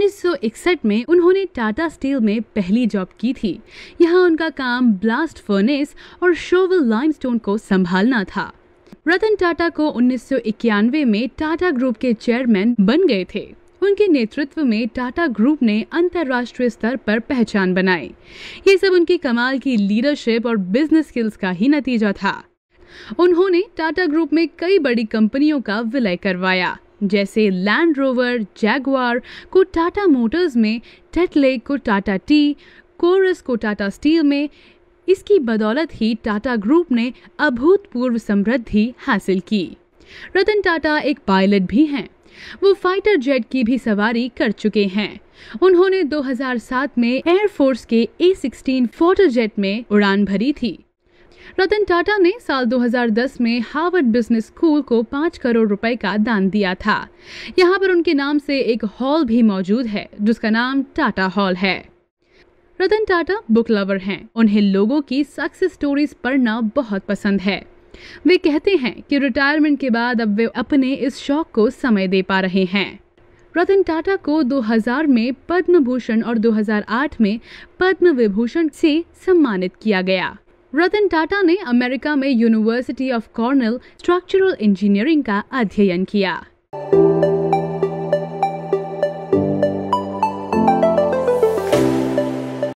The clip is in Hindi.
1961 में उन्होंने टाटा स्टील में पहली जॉब की थी यहाँ उनका काम ब्लास्ट फर्नेस और शोवल लाइमस्टोन को संभालना था रतन टाटा को 1991 में टाटा ग्रुप के चेयरमैन बन गए थे उनके नेतृत्व में टाटा ग्रुप ने अंतर्राष्ट्रीय स्तर पर पहचान बनाई ये सब उनकी कमाल की लीडरशिप और बिजनेस स्किल्स का ही नतीजा था उन्होंने टाटा ग्रुप में कई बड़ी कंपनियों का विलय करवाया जैसे लैंड रोवर जैगवार को टाटा मोटर्स में टेटले को टाटा टी कोरस को टाटा स्टील में इसकी बदौलत ही टाटा ग्रुप ने अभूतपूर्व समृद्धि हासिल की रतन टाटा एक पायलट भी हैं वो फाइटर जेट की भी सवारी कर चुके हैं उन्होंने 2007 में एयरफोर्स के ए सिक्सटीन फोटो जेट में उड़ान भरी थी रतन टाटा ने साल 2010 में हार्वर्ड बिजनेस स्कूल को पाँच करोड़ रुपए का दान दिया था यहाँ पर उनके नाम से एक हॉल भी मौजूद है जिसका नाम टाटा हॉल है रतन टाटा बुक लवर हैं उन्हें लोगों की सक्सेस स्टोरीज पढ़ना बहुत पसंद है वे कहते हैं कि रिटायरमेंट के बाद अब वे अपने इस शौक को समय दे पा रहे हैं रतन टाटा को 2000 में पद्म भूषण और 2008 में पद्म विभूषण से सम्मानित किया गया रतन टाटा ने अमेरिका में university of Cornell structural engineering का अध्ययन किया